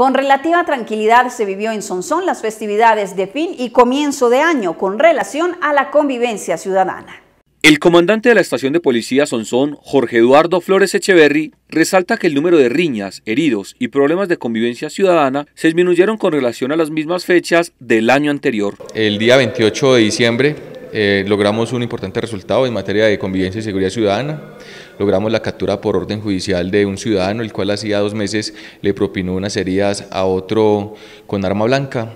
Con relativa tranquilidad se vivió en Sonsón las festividades de fin y comienzo de año con relación a la convivencia ciudadana. El comandante de la estación de policía Sonsón, Jorge Eduardo Flores Echeverry, resalta que el número de riñas, heridos y problemas de convivencia ciudadana se disminuyeron con relación a las mismas fechas del año anterior. El día 28 de diciembre eh, logramos un importante resultado en materia de convivencia y seguridad ciudadana. Logramos la captura por orden judicial de un ciudadano, el cual hacía dos meses le propinó unas heridas a otro con arma blanca.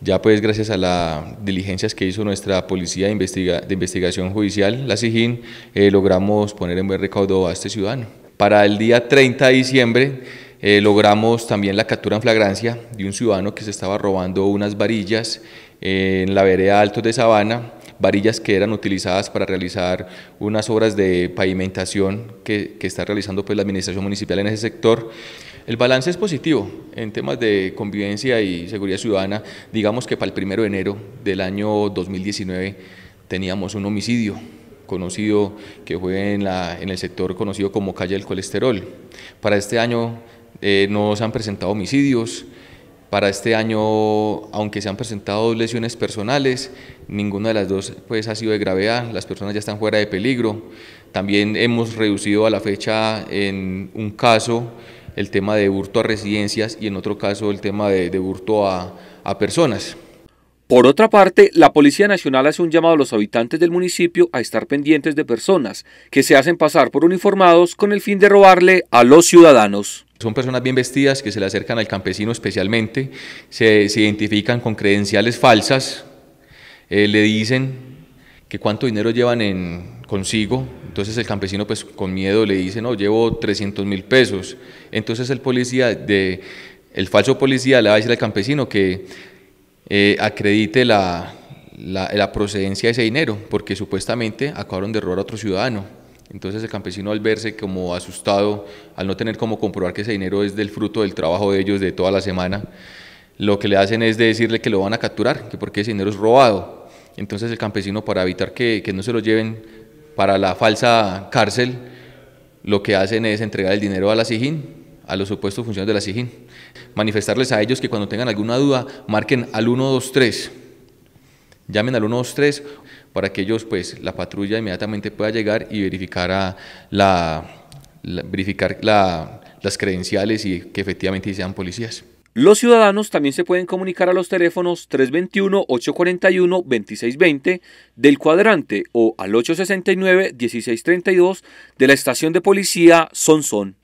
Ya pues gracias a las diligencias que hizo nuestra Policía de, Investigación Judicial, la SIGIN, eh, logramos poner en buen recaudo a este ciudadano. Para el día 30 de diciembre eh, logramos también la captura en flagrancia de un ciudadano que se estaba robando unas varillas en la vereda Altos de Sabana varillas que eran utilizadas para realizar unas obras de pavimentación que, está realizando pues, la administración municipal en ese sector. El balance es positivo en temas de convivencia y seguridad ciudadana. Digamos que para el primero de enero del año 2019 teníamos un homicidio conocido que fue en, la, en el sector conocido como calle del colesterol. Para este año eh, no se han presentado homicidios, para este año, aunque se han presentado dos lesiones personales, ninguna de las dos pues, ha sido de gravedad, las personas ya están fuera de peligro. También hemos reducido a la fecha en un caso el tema de hurto a residencias y en otro caso el tema de, hurto a, a personas. Por otra parte, la Policía Nacional hace un llamado a los habitantes del municipio a estar pendientes de personas que se hacen pasar por uniformados con el fin de robarle a los ciudadanos. Son personas bien vestidas que se le acercan al campesino especialmente, se, identifican con credenciales falsas, eh, le dicen que cuánto dinero llevan en, consigo, entonces el campesino pues con miedo le dice, no, llevo 300 mil pesos, entonces el policía, de, el falso policía le va a decir al campesino que eh, acredite la, la procedencia de ese dinero, porque supuestamente acabaron de robar a otro ciudadano. Entonces el campesino al verse como asustado, al no tener cómo comprobar que ese dinero es del fruto del trabajo de ellos de toda la semana, lo que le hacen es decirle que lo van a capturar, que porque ese dinero es robado. Entonces el campesino para evitar que, que no se lo lleven para la falsa cárcel, lo que hacen es entregar el dinero a la SIJIN, a los supuestos funcionarios de la SIJIN. Manifestarles a ellos que cuando tengan alguna duda, marquen al 123. Llamen al 123 para que ellos, pues, la patrulla inmediatamente pueda llegar y verificar, a la, verificar las credenciales y que efectivamente sean policías. Los ciudadanos también se pueden comunicar a los teléfonos 321-841-2620 del cuadrante o al 869-1632 de la estación de policía Sonson.